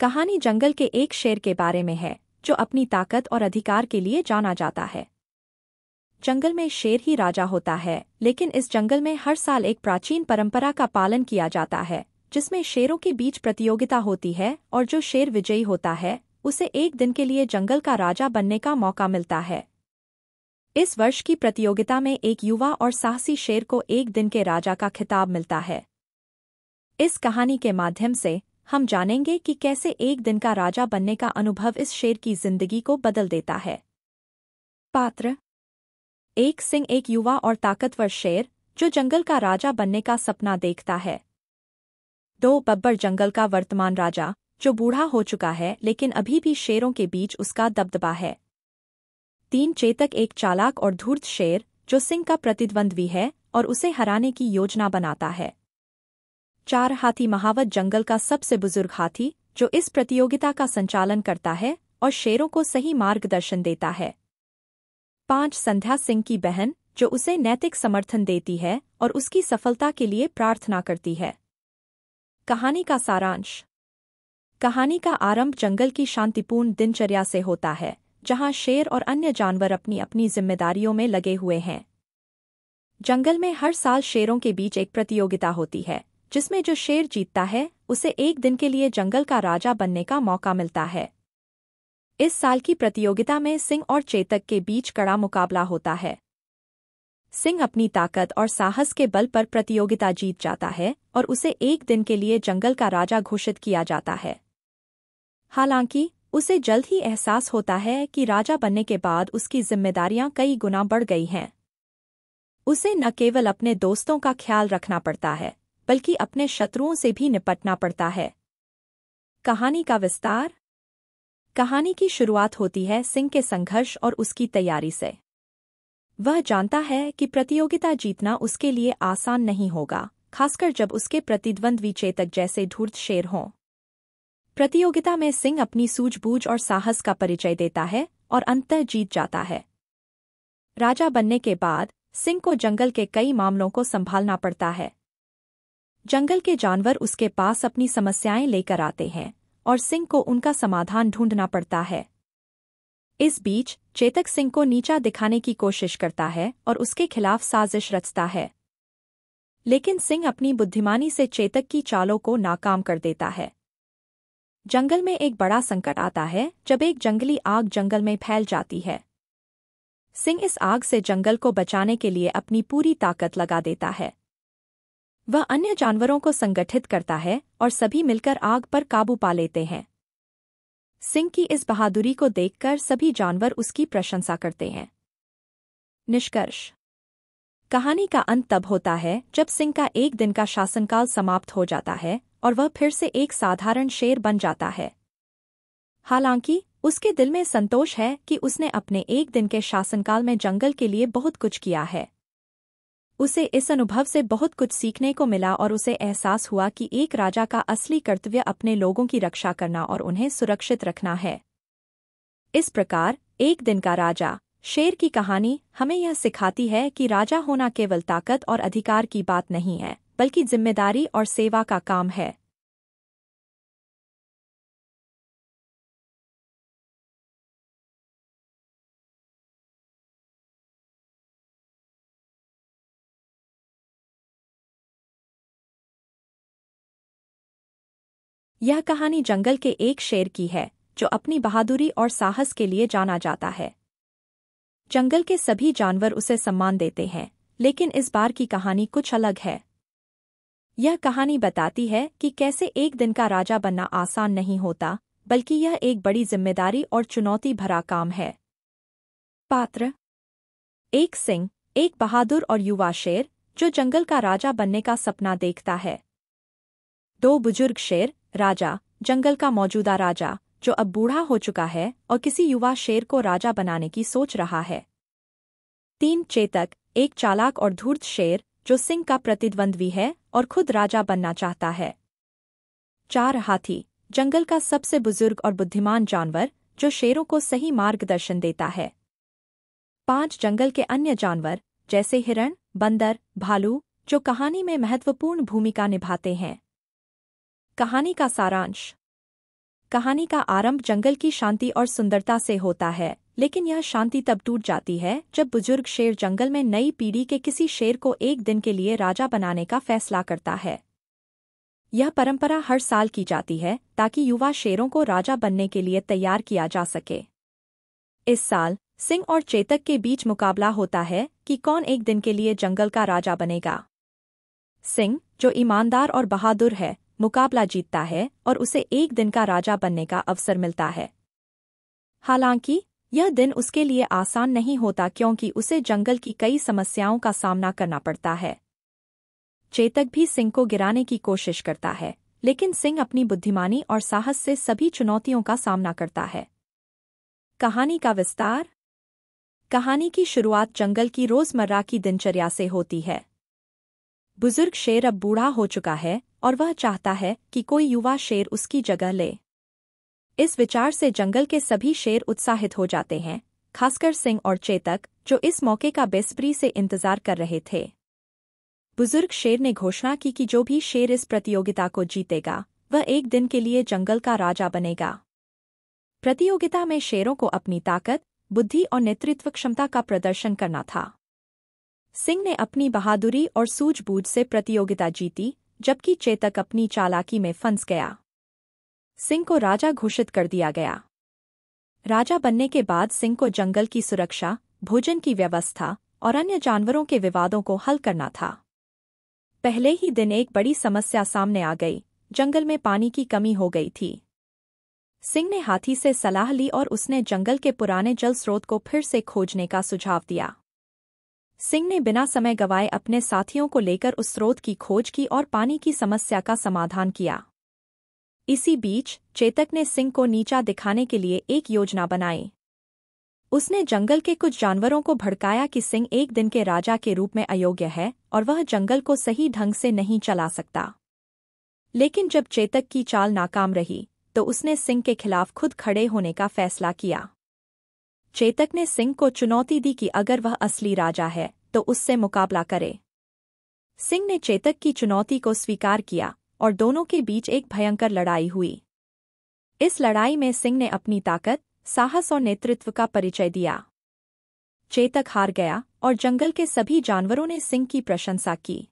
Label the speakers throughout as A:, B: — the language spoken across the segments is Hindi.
A: कहानी जंगल के एक शेर के बारे में है जो अपनी ताकत और अधिकार के लिए जाना जाता है जंगल में शेर ही राजा होता है लेकिन इस जंगल में हर साल एक प्राचीन परंपरा का पालन किया जाता है जिसमें शेरों के बीच प्रतियोगिता होती है और जो शेर विजयी होता है उसे एक दिन के लिए जंगल का राजा बनने का मौका मिलता है इस वर्ष की प्रतियोगिता में एक युवा और साहसी शेर को एक दिन के राजा का खिताब मिलता है इस कहानी के माध्यम से हम जानेंगे कि कैसे एक दिन का राजा बनने का अनुभव इस शेर की जिंदगी को बदल देता है पात्र एक सिंह एक युवा और ताकतवर शेर जो जंगल का राजा बनने का सपना देखता है दो बब्बर जंगल का वर्तमान राजा जो बूढ़ा हो चुका है लेकिन अभी भी शेरों के बीच उसका दबदबा है तीन चेतक एक चालाक और धूर्त शेर जो सिंह का प्रतिद्वंद्वी है और उसे हराने की योजना बनाता है चार हाथी महावत जंगल का सबसे बुजुर्ग हाथी जो इस प्रतियोगिता का संचालन करता है और शेरों को सही मार्गदर्शन देता है पांच संध्या सिंह की बहन जो उसे नैतिक समर्थन देती है और उसकी सफलता के लिए प्रार्थना करती है कहानी का सारांश कहानी का आरंभ जंगल की शांतिपूर्ण दिनचर्या से होता है जहां शेर और अन्य जानवर अपनी अपनी जिम्मेदारियों में लगे हुए हैं जंगल में हर साल शेरों के बीच एक प्रतियोगिता होती है जिसमें जो शेर जीतता है उसे एक दिन के लिए जंगल का राजा बनने का मौका मिलता है इस साल की प्रतियोगिता में सिंह और चेतक के बीच कड़ा मुकाबला होता है सिंह अपनी ताकत और साहस के बल पर प्रतियोगिता जीत जाता है और उसे एक दिन के लिए जंगल का राजा घोषित किया जाता है हालांकि उसे जल्द ही एहसास होता है कि राजा बनने के बाद उसकी जिम्मेदारियां कई गुना बढ़ गई हैं उसे न केवल अपने दोस्तों का ख्याल रखना पड़ता है बल्कि अपने शत्रुओं से भी निपटना पड़ता है कहानी का विस्तार कहानी की शुरुआत होती है सिंह के संघर्ष और उसकी तैयारी से वह जानता है कि प्रतियोगिता जीतना उसके लिए आसान नहीं होगा खासकर जब उसके प्रतिद्वंद्वी चेतक जैसे ढूर्त शेर हों प्रतियोगिता में सिंह अपनी सूझबूझ और साहस का परिचय देता है और अंतः जीत जाता है राजा बनने के बाद सिंह को जंगल के कई मामलों को संभालना पड़ता है जंगल के जानवर उसके पास अपनी समस्याएं लेकर आते हैं और सिंह को उनका समाधान ढूंढना पड़ता है इस बीच चेतक सिंह को नीचा दिखाने की कोशिश करता है और उसके खिलाफ साजिश रचता है लेकिन सिंह अपनी बुद्धिमानी से चेतक की चालों को नाकाम कर देता है जंगल में एक बड़ा संकट आता है जब एक जंगली आग जंगल में फैल जाती है सिंह इस आग से जंगल को बचाने के लिए अपनी पूरी ताकत लगा देता है वह अन्य जानवरों को संगठित करता है और सभी मिलकर आग पर काबू पा लेते हैं सिंह की इस बहादुरी को देखकर सभी जानवर उसकी प्रशंसा करते हैं निष्कर्ष कहानी का अंत तब होता है जब सिंह का एक दिन का शासनकाल समाप्त हो जाता है और वह फिर से एक साधारण शेर बन जाता है हालांकि उसके दिल में संतोष है कि उसने अपने एक दिन के शासनकाल में जंगल के लिए बहुत कुछ किया है उसे इस अनुभव से बहुत कुछ सीखने को मिला और उसे एहसास हुआ कि एक राजा का असली कर्तव्य अपने लोगों की रक्षा करना और उन्हें सुरक्षित रखना है इस प्रकार एक दिन का राजा शेर की कहानी हमें यह सिखाती है कि राजा होना केवल ताकत और अधिकार की बात नहीं है बल्कि जिम्मेदारी और सेवा का काम है यह कहानी जंगल के एक शेर की है जो अपनी बहादुरी और साहस के लिए जाना जाता है जंगल के सभी जानवर उसे सम्मान देते हैं लेकिन इस बार की कहानी कुछ अलग है यह कहानी बताती है कि कैसे एक दिन का राजा बनना आसान नहीं होता बल्कि यह एक बड़ी जिम्मेदारी और चुनौती भरा काम है पात्र एक सिंह एक बहादुर और युवा शेर जो जंगल का राजा बनने का सपना देखता है दो बुजुर्ग शेर राजा जंगल का मौजूदा राजा जो अब बूढ़ा हो चुका है और किसी युवा शेर को राजा बनाने की सोच रहा है तीन चेतक एक चालाक और धूर्त शेर जो सिंह का प्रतिद्वंद्वी है और खुद राजा बनना चाहता है चार हाथी जंगल का सबसे बुजुर्ग और बुद्धिमान जानवर जो शेरों को सही मार्गदर्शन देता है पांच जंगल के अन्य जानवर जैसे हिरण बंदर भालू जो कहानी में महत्वपूर्ण भूमिका निभाते हैं कहानी का सारांश कहानी का आरंभ जंगल की शांति और सुंदरता से होता है लेकिन यह शांति तब टूट जाती है जब बुजुर्ग शेर जंगल में नई पीढ़ी के किसी शेर को एक दिन के लिए राजा बनाने का फैसला करता है यह परंपरा हर साल की जाती है ताकि युवा शेरों को राजा बनने के लिए तैयार किया जा सके इस साल सिंह और चेतक के बीच मुकाबला होता है कि कौन एक दिन के लिए जंगल का राजा बनेगा सिंह जो ईमानदार और बहादुर है मुकाबला जीतता है और उसे एक दिन का राजा बनने का अवसर मिलता है हालांकि यह दिन उसके लिए आसान नहीं होता क्योंकि उसे जंगल की कई समस्याओं का सामना करना पड़ता है चेतक भी सिंह को गिराने की कोशिश करता है लेकिन सिंह अपनी बुद्धिमानी और साहस से सभी चुनौतियों का सामना करता है कहानी का विस्तार कहानी की शुरुआत जंगल की रोजमर्रा की दिनचर्या से होती है बुजुर्ग शेर अब बूढ़ा हो चुका है और वह चाहता है कि कोई युवा शेर उसकी जगह ले इस विचार से जंगल के सभी शेर उत्साहित हो जाते हैं खासकर सिंह और चेतक जो इस मौके का बेसब्री से इंतजार कर रहे थे बुजुर्ग शेर ने घोषणा की कि जो भी शेर इस प्रतियोगिता को जीतेगा वह एक दिन के लिए जंगल का राजा बनेगा प्रतियोगिता में शेरों को अपनी ताकत बुद्धि और नेतृत्व क्षमता का प्रदर्शन करना था सिंह ने अपनी बहादुरी और सूझबूझ से प्रतियोगिता जीती जबकि चेतक अपनी चालाकी में फंस गया सिंह को राजा घोषित कर दिया गया राजा बनने के बाद सिंह को जंगल की सुरक्षा भोजन की व्यवस्था और अन्य जानवरों के विवादों को हल करना था पहले ही दिन एक बड़ी समस्या सामने आ गई जंगल में पानी की कमी हो गई थी सिंह ने हाथी से सलाह ली और उसने जंगल के पुराने जल स्रोत को फिर से खोजने का सुझाव दिया सिंह ने बिना समय गवाए अपने साथियों को लेकर उस स्रोत की खोज की और पानी की समस्या का समाधान किया इसी बीच चेतक ने सिंह को नीचा दिखाने के लिए एक योजना बनाई उसने जंगल के कुछ जानवरों को भड़काया कि सिंह एक दिन के राजा के रूप में अयोग्य है और वह जंगल को सही ढंग से नहीं चला सकता लेकिन जब चेतक की चाल नाकाम रही तो उसने सिंह के खिलाफ खुद खड़े होने का फैसला किया चेतक ने सिंह को चुनौती दी कि अगर वह असली राजा है तो उससे मुकाबला करे सिंह ने चेतक की चुनौती को स्वीकार किया और दोनों के बीच एक भयंकर लड़ाई हुई इस लड़ाई में सिंह ने अपनी ताकत साहस और नेतृत्व का परिचय दिया चेतक हार गया और जंगल के सभी जानवरों ने सिंह की प्रशंसा की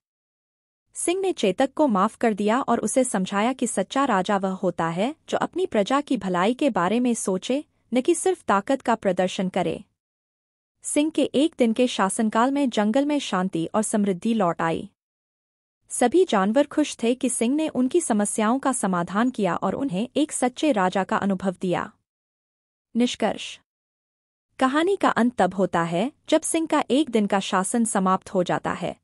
A: सिंह ने चेतक को माफ कर दिया और उसे समझाया कि सच्चा राजा वह होता है जो अपनी प्रजा की भलाई के बारे में सोचे न कि सिर्फ ताकत का प्रदर्शन करे सिंह के एक दिन के शासनकाल में जंगल में शांति और समृद्धि लौट आई सभी जानवर खुश थे कि सिंह ने उनकी समस्याओं का समाधान किया और उन्हें एक सच्चे राजा का अनुभव दिया निष्कर्ष कहानी का अंत तब होता है जब सिंह का एक दिन का शासन समाप्त हो जाता है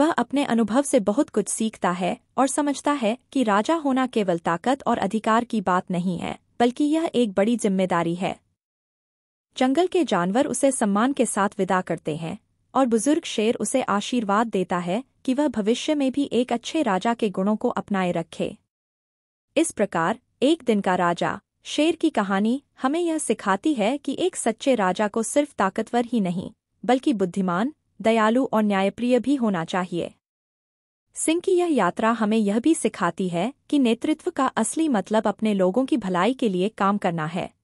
A: वह अपने अनुभव से बहुत कुछ सीखता है और समझता है कि राजा होना केवल ताकत और अधिकार की बात नहीं है बल्कि यह एक बड़ी जिम्मेदारी है जंगल के जानवर उसे सम्मान के साथ विदा करते हैं और बुजुर्ग शेर उसे आशीर्वाद देता है कि वह भविष्य में भी एक अच्छे राजा के गुणों को अपनाए रखे इस प्रकार एक दिन का राजा शेर की कहानी हमें यह सिखाती है कि एक सच्चे राजा को सिर्फ ताकतवर ही नहीं बल्कि बुद्धिमान दयालु और न्यायप्रिय भी होना चाहिए सिंह की यह यात्रा हमें यह भी सिखाती है कि नेतृत्व का असली मतलब अपने लोगों की भलाई के लिए काम करना है